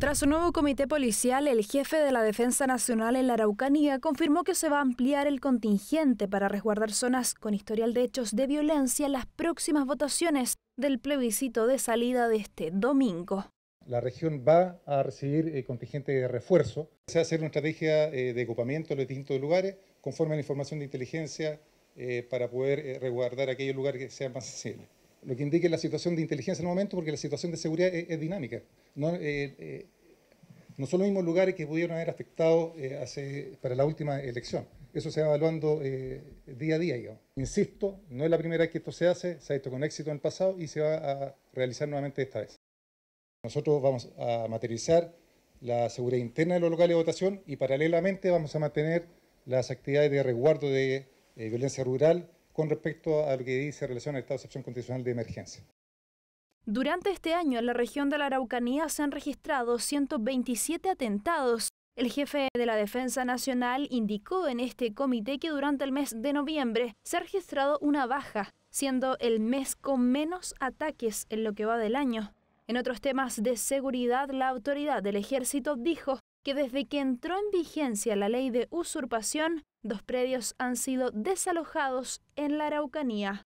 Tras un nuevo comité policial, el jefe de la Defensa Nacional en la Araucanía confirmó que se va a ampliar el contingente para resguardar zonas con historial de hechos de violencia en las próximas votaciones del plebiscito de salida de este domingo. La región va a recibir el eh, contingente de refuerzo. Se va a hacer una estrategia eh, de ocupamiento en los distintos lugares conforme a la información de inteligencia eh, para poder resguardar aquellos lugares que sean más sensibles. Lo que indica la situación de inteligencia en el momento porque la situación de seguridad es dinámica. Eh, eh, no, son los mismos lugares que pudieron haber afectado eh, para la última elección. Eso se va evaluando día a día, Insisto, no es la primera vez que esto se hace, se ha hecho con éxito en el pasado y se va a realizar nuevamente esta vez. Nosotros vamos a materializar la seguridad interna de los locales de votación y paralelamente vamos a mantener las actividades de resguardo de violencia rural con respecto a lo que dice relación al estado de excepción constitucional de emergencia. Durante este año en la región de la Araucanía se han registrado 127 atentados. El jefe de la Defensa Nacional indicó en este comité que durante el mes de noviembre se ha registrado una baja, siendo el mes con menos ataques en lo que va del año. En otros temas de seguridad, la autoridad del ejército dijo que desde que entró en vigencia la ley de usurpación, dos predios han sido desalojados en la Araucanía.